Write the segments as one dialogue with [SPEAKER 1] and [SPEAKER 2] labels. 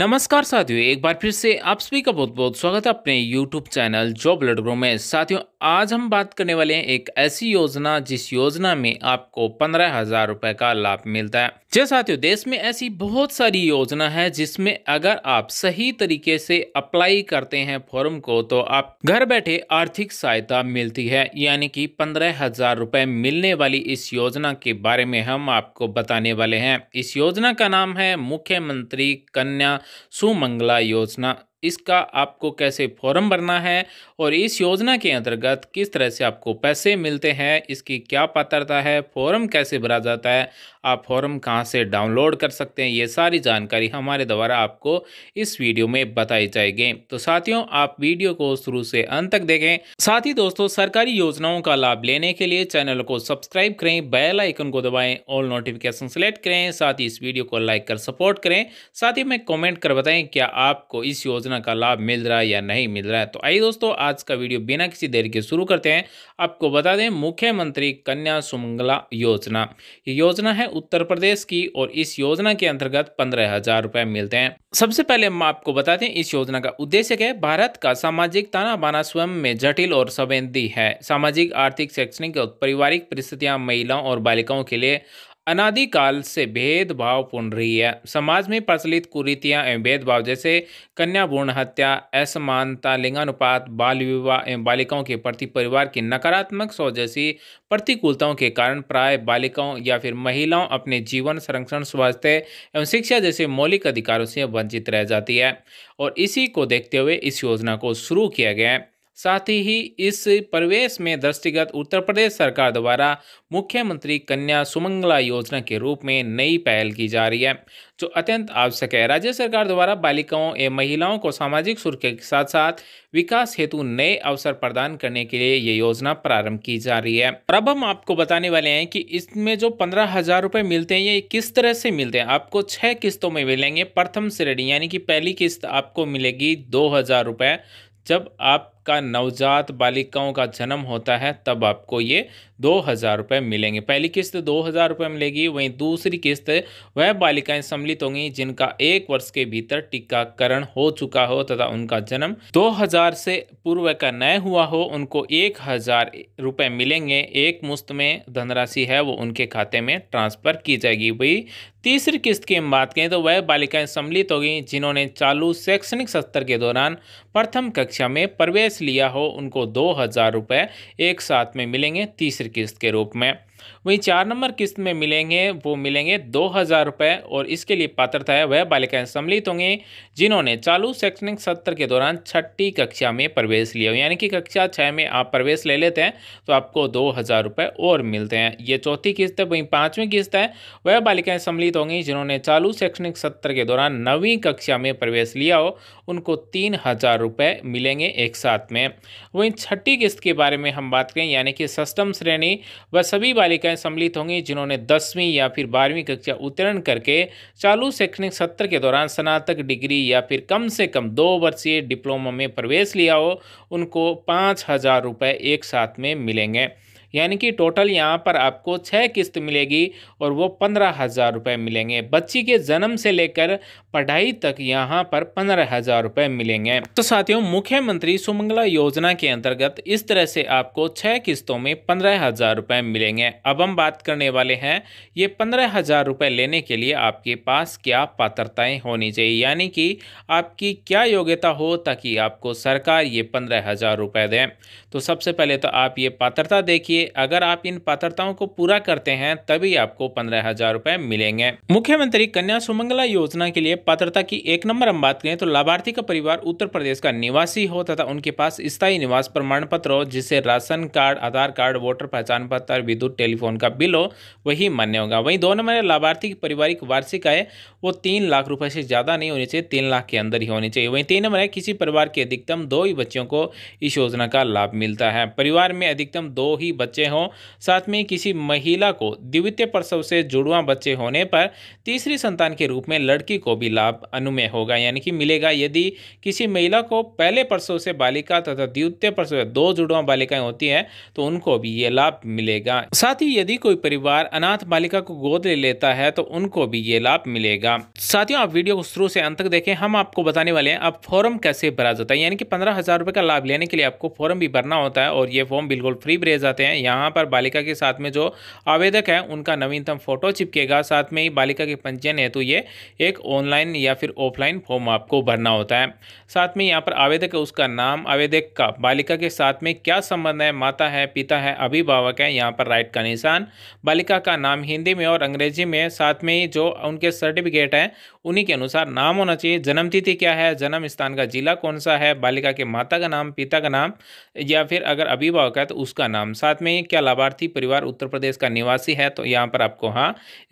[SPEAKER 1] नमस्कार साथियों एक बार फिर से आप सभी का बहुत बहुत स्वागत है अपने YouTube चैनल जॉब लडग्रो में साथियों आज हम बात करने वाले हैं एक ऐसी योजना जिस योजना में आपको पंद्रह हजार रुपए का लाभ मिलता है जय साथियों देश में ऐसी बहुत सारी योजना है जिसमें अगर आप सही तरीके से अप्लाई करते हैं फॉर्म को तो आप घर बैठे आर्थिक सहायता मिलती है यानी कि पंद्रह हजार रुपए मिलने वाली इस योजना के बारे में हम आपको बताने वाले हैं इस योजना का नाम है मुख्यमंत्री कन्या सुमंगला योजना इसका आपको कैसे फॉर्म भरना है और इस योजना के अंतर्गत किस तरह से आपको पैसे मिलते हैं इसकी क्या पात्रता है फॉर्म कैसे भरा जाता है आप फॉर्म कहाँ से डाउनलोड कर सकते हैं ये सारी जानकारी हमारे द्वारा आपको इस वीडियो में बताई जाएगी तो साथियों आप वीडियो को शुरू से अंत तक देखें साथ ही दोस्तों सरकारी योजनाओं का लाभ लेने के लिए चैनल को सब्सक्राइब करें बेल आइकन को दबाएं ऑल नोटिफिकेशन सेलेक्ट करें साथ ही इस वीडियो को लाइक कर सपोर्ट करें साथ ही में कॉमेंट कर बताएं क्या आपको इस योजना योजना का लाभ मिल रहा है या नहीं मिल रहा है तो आइए दोस्तों आज का वीडियो बिना किसी देरी के शुरू करते हैं आपको बता दें मुख्यमंत्री कन्या सुमंगला योजना ये योजना है उत्तर प्रदेश की और इस योजना के अंतर्गत पंद्रह हजार रुपए मिलते हैं सबसे पहले हम आपको बताते हैं इस योजना का उद्देश्य क्या है भारत का सामाजिक ताना बाना स्वयं में जटिल और संवेदी है सामाजिक आर्थिक शैक्षणिक और पारिवारिक परिस्थितियां महिलाओं और बालिकाओं के लिए अनादिकाल से भेदभाव पूर्ण रही है समाज में प्रचलित कुरीतियां एवं भेदभाव जैसे कन्या भ्रूण हत्या असमानता लिंगानुपात बाल विवाह एवं बालिकाओं के प्रति परिवार की नकारात्मक सोच जैसी प्रतिकूलताओं के कारण प्राय बालिकाओं या फिर महिलाओं अपने जीवन संरक्षण स्वास्थ्य एवं शिक्षा जैसे मौलिक अधिकारों से वंचित रह जाती है और इसी को देखते हुए इस योजना को शुरू किया गया है साथ ही इस प्रवेश में दृष्टिगत उत्तर प्रदेश सरकार द्वारा मुख्यमंत्री कन्या सुमंगला योजना के रूप में नई पहल की जा रही है जो अत्यंत आवश्यक है राज्य सरकार द्वारा बालिकाओं एवं महिलाओं को सामाजिक सुरक्षा के साथ साथ विकास हेतु नए अवसर प्रदान करने के लिए ये योजना प्रारंभ की जा रही है और अब हम आपको बताने वाले हैं कि इसमें जो पंद्रह हजार रुपये मिलते हैं ये किस तरह से मिलते हैं आपको छः किस्तों में मिलेंगे प्रथम श्रेणी यानी कि पहली किस्त आपको मिलेगी दो हजार रुपये जब आप आपका नवजात बालिकाओं का जन्म होता है तब आपको ये दो हज़ार रुपये मिलेंगे पहली किस्त दो हज़ार रुपये मिलेगी वहीं दूसरी किस्त वह बालिकाएं सम्मिलित होंगी जिनका एक वर्ष के भीतर टीकाकरण हो चुका हो तथा उनका जन्म दो हज़ार से पूर्व का नय हुआ हो उनको एक हज़ार रुपये मिलेंगे एक मुश्त में धनराशि है वो उनके खाते में ट्रांसफ़र की जाएगी वही तीसरी किस्त की हम बात करें तो वह बालिकाएं सम्मिलित हो गई जिन्होंने चालू शैक्षणिक सत्र के दौरान प्रथम कक्षा में प्रवेश लिया हो उनको दो हज़ार रुपये एक साथ में मिलेंगे तीसरी किस्त के रूप में वहीं चार नंबर किस्त में मिलेंगे वो मिलेंगे दो हज़ार रुपये और इसके लिए पात्रता है वह बालिकाएं सम्मिलित होंगे जिन्होंने चालू शैक्षणिक सत्र के दौरान छठी कक्षा में प्रवेश लिया हो यानी कि कक्षा छः में आप प्रवेश ले लेते हैं तो आपको दो हज़ार रुपये और मिलते हैं ये चौथी किस्त है वहीं पाँचवीं किस्त है वह बालिकाएँ सम्मिलित होंगी जिन्होंने चालू शैक्षणिक सत्र के दौरान नवीं कक्षा में प्रवेश लिया हो उनको तीन मिलेंगे एक साथ में वहीं छठी किस्त के बारे में हम बात करें यानी कि सस्टम श्रेणी व सभी बालिकाएं सम्मिलित होंगी जिन्होंने दसवीं या फिर बारहवीं कक्षा उत्तीर्ण करके चालू शैक्षणिक सत्र के दौरान स्नातक डिग्री या फिर कम से कम दो वर्षीय डिप्लोमा में प्रवेश लिया हो उनको पाँच हज़ार रुपये एक साथ में मिलेंगे यानी कि टोटल यहाँ पर आपको छः किस्त मिलेगी और वो पंद्रह हज़ार रुपये मिलेंगे बच्ची के जन्म से लेकर पढ़ाई तक यहाँ पर पंद्रह हज़ार रुपये मिलेंगे तो साथियों मुख्यमंत्री सुमंगला योजना के अंतर्गत इस तरह से आपको छः किस्तों में पंद्रह हज़ार रुपये मिलेंगे अब हम बात करने वाले हैं ये पंद्रह हज़ार रुपये लेने के लिए आपके पास क्या पात्रताएँ होनी चाहिए यानी कि आपकी क्या योग्यता हो ताकि आपको सरकार ये पंद्रह हज़ार रुपये दें तो सबसे पहले तो आप ये पात्रता देखिए लिए अगर आप इन पात्रताओं को पूरा करते हैं तभी आपको पंद्रह हजार रूपए मिलेंगे मुख्यमंत्री कन्या सुमंगला योजना के लिए पात्रता की एक नंबर हम बात करें तो लाभार्थी का परिवार उत्तर प्रदेश का निवासी हो तथा उनके पास स्थायी निवास प्रमाण पत्र हो जिससे ration card Aadhaar card voter पहचान पत्र विद्युत टेलीफोन का बिल हो वही मान्य होगा वही दो नंबर लाभार्थी की पारिवारिक वार्षिक आय वो तीन लाख रुपए से ज्यादा नहीं होनी चाहिए तीन लाख के अंदर ही होनी चाहिए वहीं तीन नंबर है किसी परिवार के अधिकतम दो ही बच्चों को इस योजना का लाभ मिलता है परिवार में अधिकतम दो ही बच्चे हों साथ में किसी महिला को द्वितीय प्रसव से जुड़वा बच्चे होने पर तीसरी संतान के रूप में लड़की को भी लाभ अनुमेय होगा यानी कि मिलेगा यदि किसी महिला को पहले प्रसव से बालिका तथा द्वितीय प्रसव दो जुड़वा बालिकाएं होती हैं तो उनको भी ये लाभ मिलेगा साथ ही यदि कोई परिवार अनाथ बालिका को गोद ले लेता है तो उनको भी ये लाभ मिलेगा साथियों आप वीडियो को शुरू से अंत तक देखें हम आपको बताने वाले हैं आप फॉर्म कैसे भरा जाता है यानी कि पंद्रह हजार रुपए का लाभ लेने के लिए आपको फॉर्म भी भरना होता है और ये फॉर्म बिल्कुल फ्री भरे जाते हैं यहाँ पर बालिका के साथ में जो आवेदक है उनका नवीनतम फोटो चिपकेगा साथ में ही बालिका के पंजीयन हेतु ये एक ऑनलाइन या फिर ऑफलाइन फॉर्म आपको भरना होता है साथ में यहाँ पर आवेदक है उसका नाम आवेदक का बालिका के साथ में क्या संबंध है माता है पिता है अभिभावक है यहाँ पर राइट का निशान बालिका का नाम हिंदी में और अंग्रेजी में साथ में जो उनके सर्टिफिकेट हैं उन्हीं के अनुसार नाम होना चाहिए जन्म तिथि क्या है जन्म स्थान का जिला कौन सा है बालिका के माता का नाम पिता का नाम या फिर अगर अभिभावक है तो उसका नाम साथ में में क्या लाभार्थी परिवार उत्तर प्रदेश का निवासी है तो यहाँ पर आपको हाँ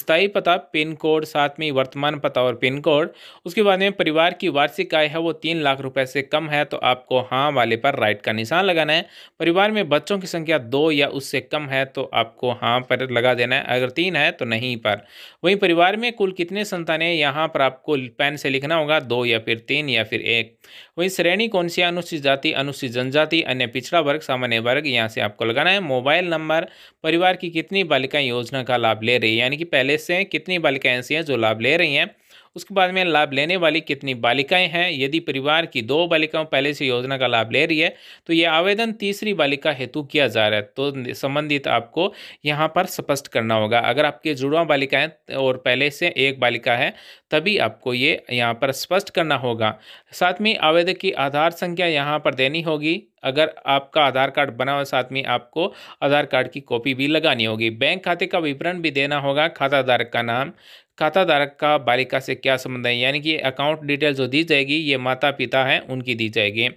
[SPEAKER 1] स्थायी पता पिन कोड साथ में वर्तमान पता और पिन कोड उसके बाद में परिवार की वार्षिक आय है वो तीन लाख रुपए से कम है तो आपको हाँ वाले पर राइट का निशान लगाना है परिवार में बच्चों की संख्या दो या उससे कम है तो आपको हाँ पर लगा देना है अगर तीन है तो नहीं पर वहीं परिवार में कुल कितने संतान है यहाँ पर आपको पेन से लिखना होगा दो या फिर तीन या फिर एक वहीं श्रेणी कौन सी अनुसूचित जाति अनुसूचित जनजाति अन्य पिछड़ा वर्ग सामान्य वर्ग यहाँ से आपको लगाना है मोबाइल नंबर परिवार की कितनी बालिकाएं योजना का लाभ ले रही है यानी कि पहले से कितनी बालिकाएं ऐसी हैं जो लाभ ले रही हैं उसके बाद में लाभ लेने वाली कितनी बालिकाएं हैं यदि परिवार की दो बालिकाओं पहले से योजना का लाभ ले रही है तो ये आवेदन तीसरी बालिका हेतु किया जा रहा है तो संबंधित आपको यहाँ पर स्पष्ट करना होगा अगर आपके जुड़वा बालिकाएं और पहले से एक बालिका है तभी आपको ये यहाँ पर स्पष्ट करना होगा साथ में आवेदक की आधार संख्या यहाँ पर देनी होगी अगर आपका आधार कार्ड बना हुआ साथ में आपको आधार कार्ड की कॉपी भी लगानी होगी बैंक खाते का विवरण भी देना होगा खाता का नाम खाता धारक का बालिका से क्या संबंध है यानी कि अकाउंट डिटेल जो दी जाएगी ये माता पिता हैं उनकी दी जाएगी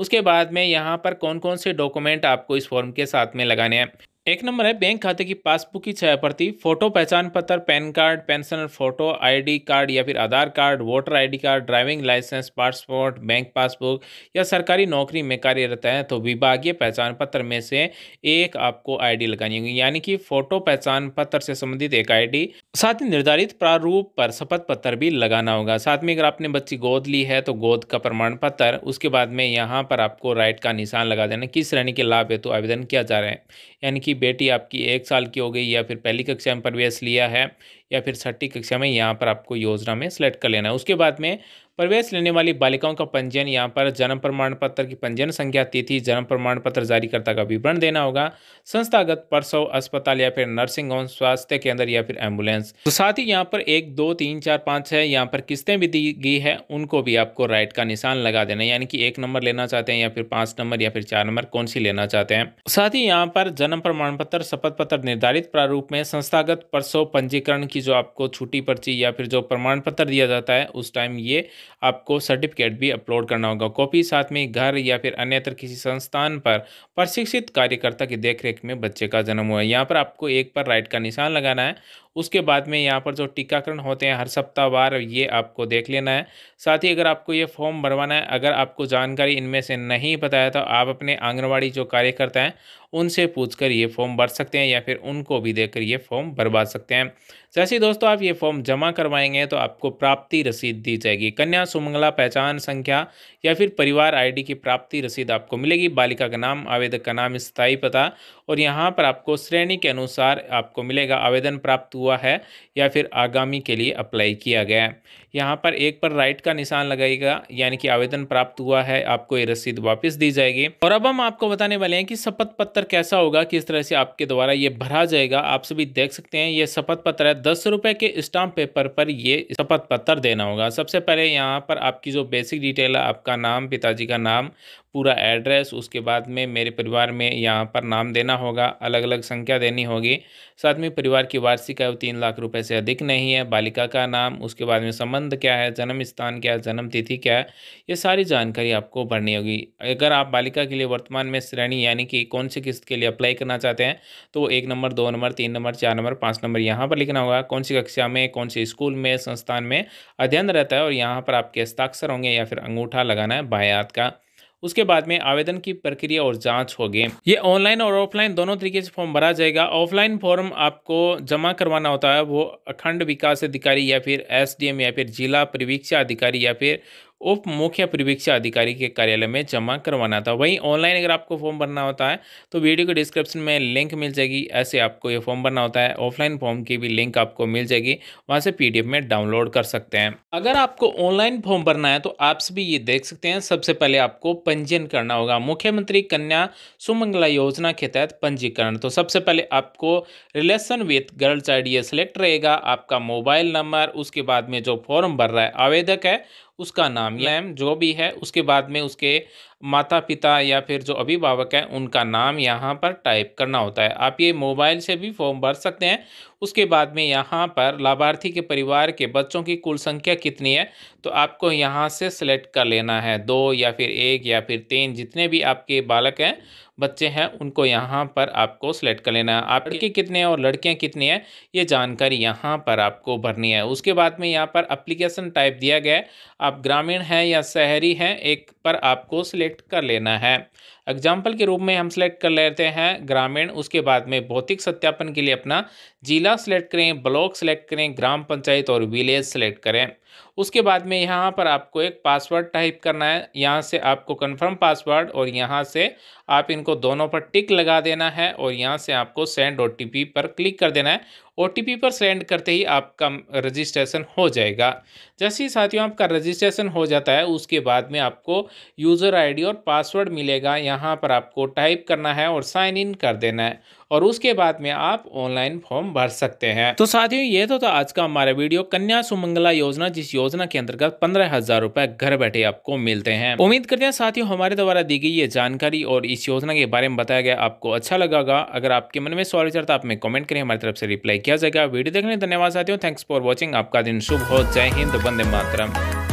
[SPEAKER 1] उसके बाद में यहाँ पर कौन कौन से डॉक्यूमेंट आपको इस फॉर्म के साथ में लगाने हैं एक नंबर है बैंक खाते की पासबुक की छह प्रति फोटो पहचान पत्र PAN card pensioner photo ID card या फिर Aadhaar card voter ID card driving licence passport bank passbook या सरकारी नौकरी में कार्यरत है तो विभागीय पहचान पत्र में से एक आपको आईडी लगानी होगी यानी कि फोटो पहचान पत्र से संबंधित एक आई साथ ही निर्धारित प्रारूप पर शपथ पत्र भी लगाना होगा साथ में अगर आपने बच्ची गोद ली है तो गोद का प्रमाण पत्र उसके बाद में यहाँ पर आपको राइट का निशान लगा देना किस श्रेणी के लाभ हेतु आवेदन किया जा रहा है यानी कि आपकी बेटी आपकी एक साल की हो गई या फिर पहली कक्षा में प्रवेश लिया है या फिर छठी कक्षा में यहाँ पर आपको योजना में सेलेक्ट कर लेना है उसके बाद में प्रवेश लेने वाली बालिकाओं का पंजीयन यहाँ पर जन्म प्रमाण पत्र की पंजीयन संख्या तिथि जन्म प्रमाण पत्र जारीकर्ता का विवरण देना होगा संस्थागत परसों अस्पताल या फिर नर्सिंग होम स्वास्थ्य केंद्र या फिर एम्बुलेंस तो साथ ही यहाँ पर एक दो तीन चार पाँच छः यहाँ पर किस्तें भी दी गई है उनको भी आपको राइट का निशान लगा देना यानी कि एक नंबर लेना चाहते हैं या फिर पाँच नंबर या फिर चार नंबर कौन सी लेना चाहते हैं साथ ही यहाँ पर जन्म प्रमाण पत्र शपथ पत्र निर्धारित प्रारूप में संस्थागत परसों पंजीकरण की जो आपको छुट्टी पर्ची या फिर जो प्रमाण पत्र दिया जाता है उस टाइम ये आपको सर्टिफिकेट भी अपलोड करना होगा कॉपी साथ में घर या फिर अन्यत्र किसी संस्थान पर प्रशिक्षित कार्यकर्ता की देखरेख में बच्चे का जन्म हुआ है यहाँ पर आपको एक पर राइट का निशान लगाना है उसके बाद में यहाँ पर जो टीकाकरण होते हैं हर सप्ताह बार ये आपको देख लेना है साथ ही अगर आपको ये फॉर्म भरवाना है अगर आपको जानकारी इनमें से नहीं पता है तो आप अपने आंगनवाड़ी जो कार्यकर्ता हैं उनसे पूछकर ये फॉर्म भर सकते हैं या फिर उनको भी देकर ये फॉर्म भरवा सकते हैं जैसे दोस्तों आप ये फॉर्म जमा करवाएंगे तो आपको प्राप्ति रसीद दी जाएगी कन्या कन्या सुमंगला पहचान संख्या या फिर परिवार आईडी की प्राप्ति रसीद आपको मिलेगी बालिका का नाम आवेदक का नाम स्थायी पता और यहाँ पर आपको श्रेणी के अनुसार आपको मिलेगा आवेदन प्राप्त हुआ है या फिर आगामी के लिए अप्लाई किया गया है यहाँ पर एक पर राइट का निशान लगाएगा यानी कि आवेदन प्राप्त हुआ है आपको ये रसीद वापस दी जाएगी और अब हम आपको बताने वाले हैं कि शपथ पत्र कैसा होगा किस तरह से आपके द्वारा ये भरा जाएगा आप सभी देख सकते हैं ये शपथ पत्र है दस के स्टाम्प पेपर पर यह शपथ पत्र देना होगा सबसे पहले यहाँ यहाँ पर आपकी जो बेसिक डिटेल है आपका नाम पिताजी का नाम पूरा एड्रेस उसके बाद में मेरे परिवार में यहाँ पर नाम देना होगा अलग अलग संख्या देनी होगी साथ में परिवार की वार्षिक आयु तीन लाख रुपए से अधिक नहीं है बालिका का नाम उसके बाद में संबंध क्या है जन्म स्थान क्या है जन्म तिथि क्या है ये सारी जानकारी आपको भरनी होगी अगर आप बालिका के लिए वर्तमान में श्रेणी यानी कि कौन सी किस्त के लिए अप्लाई करना चाहते हैं तो एक नंबर दो नंबर तीन नंबर चार नंबर पाँच नंबर यहाँ पर लिखना होगा कौन सी कक्षा में कौन से स्कूल में संस्थान में अध्ययन रहता है और यहाँ पर आपके हस्ताक्षर होंगे या फिर अंगूठा लगाना है बायात का उसके बाद में आवेदन की प्रक्रिया और जाँच होगी ये ऑनलाइन और ऑफलाइन दोनों तरीके से फॉर्म भरा जाएगा ऑफलाइन फॉर्म आपको जमा करवाना होता है वो अखंड विकास अधिकारी या फिर एस या फिर जिला परिवीक्षा अधिकारी या फिर उप मुख्य परिवीक्षा अधिकारी के कार्यालय में जमा करवाना था वहीं ऑनलाइन अगर आपको फॉर्म भरना होता है तो वीडियो के डिस्क्रिप्शन में लिंक मिल जाएगी ऐसे आपको ये फॉर्म भरना होता है ऑफलाइन फॉर्म की भी लिंक आपको मिल जाएगी वहाँ से पी में डाउनलोड कर सकते हैं अगर आपको ऑनलाइन फॉर्म भरना है तो आप भी ये देख सकते हैं सबसे पहले आपको पंजीयन करना होगा मुख्यमंत्री कन्या सुमंगला योजना के तहत पंजीकरण तो सबसे पहले आपको रिलेशन विथ गर्ल्स चाइल्ड ये सिलेक्ट रहेगा आपका मोबाइल नंबर उसके बाद में जो फॉर्म भर रहा है आवेदक है उसका नाम लैम जो भी है उसके बाद में उसके माता पिता या फिर जो अभिभावक है उनका नाम यहाँ पर टाइप करना होता है आप ये मोबाइल से भी फॉर्म भर सकते हैं उसके बाद में यहाँ पर लाभार्थी के परिवार के बच्चों की कुल संख्या कितनी है तो आपको यहाँ से सेलेक्ट कर लेना है दो या फिर एक या फिर तीन जितने भी आपके बालक हैं बच्चे हैं उनको यहाँ पर आपको सेलेक्ट कर लेना है आप लड़के कितने हैं और लड़कियाँ कितनी हैं ये जानकारी यहाँ पर आपको भरनी है उसके बाद में यहाँ पर अप्लीकेशन टाइप दिया गया है आप ग्रामीण हैं या शहरी हैं एक पर आपको सिलेक्ट सेलेक्ट कर लेना है एग्जाम्पल के रूप में हम सेलेक्ट कर लेते हैं ग्रामीण उसके बाद में भौतिक सत्यापन के लिए अपना जिला सेलेक्ट करें ब्लॉक सेलेक्ट करें ग्राम पंचायत और विलेज सेलेक्ट करें उसके बाद में यहाँ पर आपको एक पासवर्ड टाइप करना है यहाँ से आपको कंफर्म पासवर्ड और यहाँ से आप इनको दोनों पर टिक लगा देना है और यहाँ से आपको सेंड ओ पर क्लिक कर देना है ओ पर सेंड करते ही आपका रजिस्ट्रेशन हो जाएगा जैसे ही साथियों आपका रजिस्ट्रेशन हो जाता है उसके बाद में आपको यूज़र आई और पासवर्ड मिलेगा यहाँ पर आपको टाइप करना है और साइन इन कर देना है और उसके बाद में आप ऑनलाइन फॉर्म भर सकते हैं तो साथियों ये तो था आज का हमारा वीडियो कन्या सुमंगला योजना जिस योजना के अंतर्गत पंद्रह हजार रूपए घर बैठे आपको मिलते हैं उम्मीद करते हैं साथियों हमारे द्वारा दी गई ये जानकारी और इस योजना के बारे में बताया गया आपको अच्छा लगा अगर आपके मन में सवाल विचार आप में करें हमारी तरफ से रिप्लाई किया जाएगा वीडियो देखने धन्यवाद साथियों थैंक्स फॉर वॉचिंग आपका दिन शुभ हो जय हिंद बंदे मातरम